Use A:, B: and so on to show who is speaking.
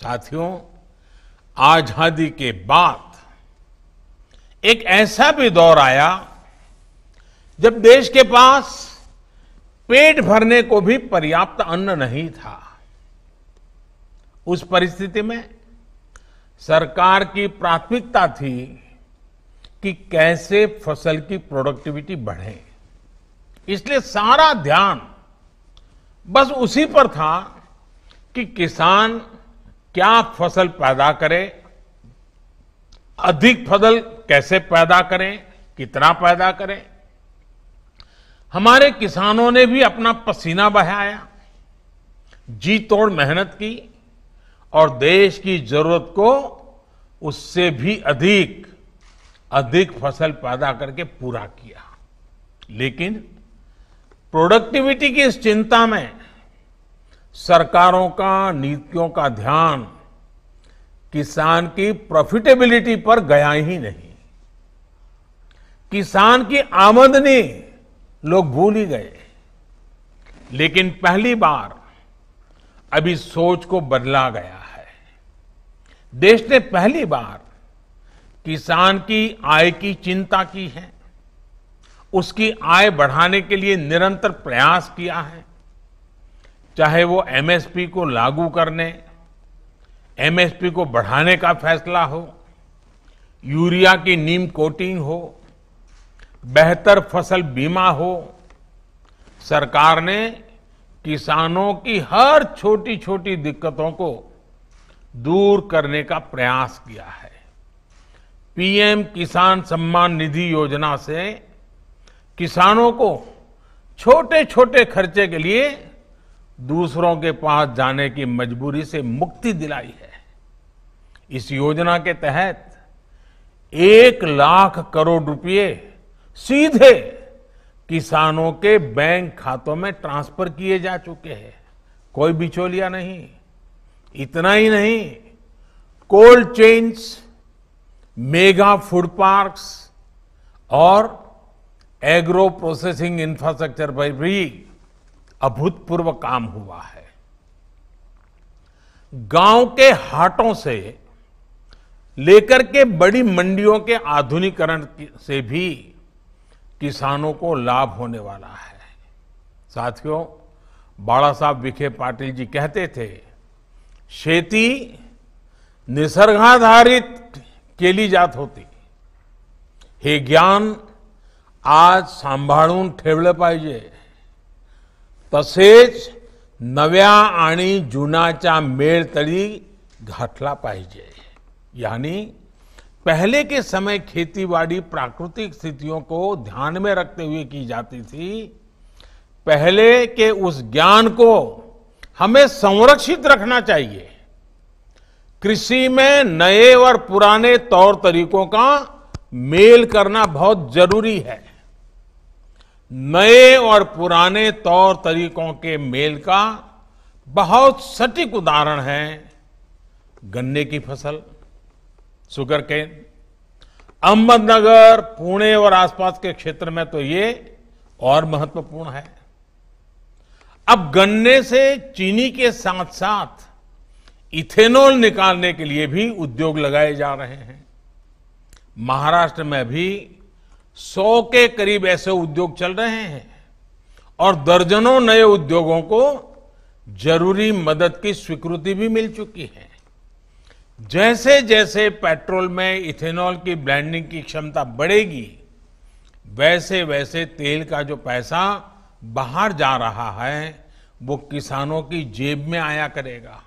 A: साथियों आजादी के बाद एक ऐसा भी दौर आया जब देश के पास पेट भरने को भी पर्याप्त अन्न नहीं था उस परिस्थिति में सरकार की प्राथमिकता थी कि कैसे फसल की प्रोडक्टिविटी बढ़े इसलिए सारा ध्यान बस उसी पर था कि किसान क्या फसल पैदा करें अधिक फसल कैसे पैदा करें कितना पैदा करें हमारे किसानों ने भी अपना पसीना बहाया जी तोड़ मेहनत की और देश की जरूरत को उससे भी अधिक अधिक फसल पैदा करके पूरा किया लेकिन प्रोडक्टिविटी की इस चिंता में सरकारों का नीतियों का ध्यान किसान की प्रॉफिटेबिलिटी पर गया ही नहीं किसान की आमदनी लोग भूल ही गए लेकिन पहली बार अभी सोच को बदला गया है देश ने पहली बार किसान की आय की चिंता की है उसकी आय बढ़ाने के लिए निरंतर प्रयास किया है चाहे वो एमएसपी को लागू करने एमएसपी को बढ़ाने का फैसला हो यूरिया की नीम कोटिंग हो बेहतर फसल बीमा हो सरकार ने किसानों की हर छोटी छोटी दिक्कतों को दूर करने का प्रयास किया है पीएम किसान सम्मान निधि योजना से किसानों को छोटे छोटे खर्चे के लिए दूसरों के पास जाने की मजबूरी से मुक्ति दिलाई है इस योजना के तहत एक लाख करोड़ रुपए सीधे किसानों के बैंक खातों में ट्रांसफर किए जा चुके हैं कोई बिचौलिया नहीं इतना ही नहीं cold chains mega food parks और एग्रो प्रोसेसिंग इंफ्रास्ट्रक्चर पर भी अभूतपूर्व काम हुआ है गांव के हाटों से लेकर के बड़ी मंडियों के आधुनिकरण से भी किसानों को लाभ होने वाला है साथियों बाड़ा साहब विखे पाटिल जी कहते थे खेती निसर्गाधारित केली जात होती हे ज्ञान आज सांभाळून ठेवले पाहिजे तसेच नव्या आणि जुनाचा मेल तरी घातला पाहिजे यानी पहले के समय खेतीबाड़ी प्राकृतिक स्थितियों को ध्यान में रखते हुए की जाती थी पहले के उस ज्ञान को हमें संरक्षित रखना चाहिए कृषि में नए और पुराने तौर तरीकों का मेल करना बहुत जरूरी है नए और पुराने तौर तरीकों के मेल का बहुत सटीक उदाहरण है गन्ने की फसल शुगर केन अहमदनगर पुणे और आसपास के क्षेत्र में तो ये और महत्वपूर्ण है अब गन्ने से चीनी के साथ साथ इथेनॉल निकालने के लिए भी उद्योग लगाए जा रहे हैं महाराष्ट्र में भी सौ के करीब ऐसे उद्योग चल रहे हैं और दर्जनों नए उद्योगों को जरूरी मदद की स्वीकृति भी मिल चुकी है जैसे जैसे पेट्रोल में इथेनॉल की ब्लैंडिंग की क्षमता बढ़ेगी वैसे वैसे तेल का जो पैसा बाहर जा रहा है वो किसानों की जेब में आया करेगा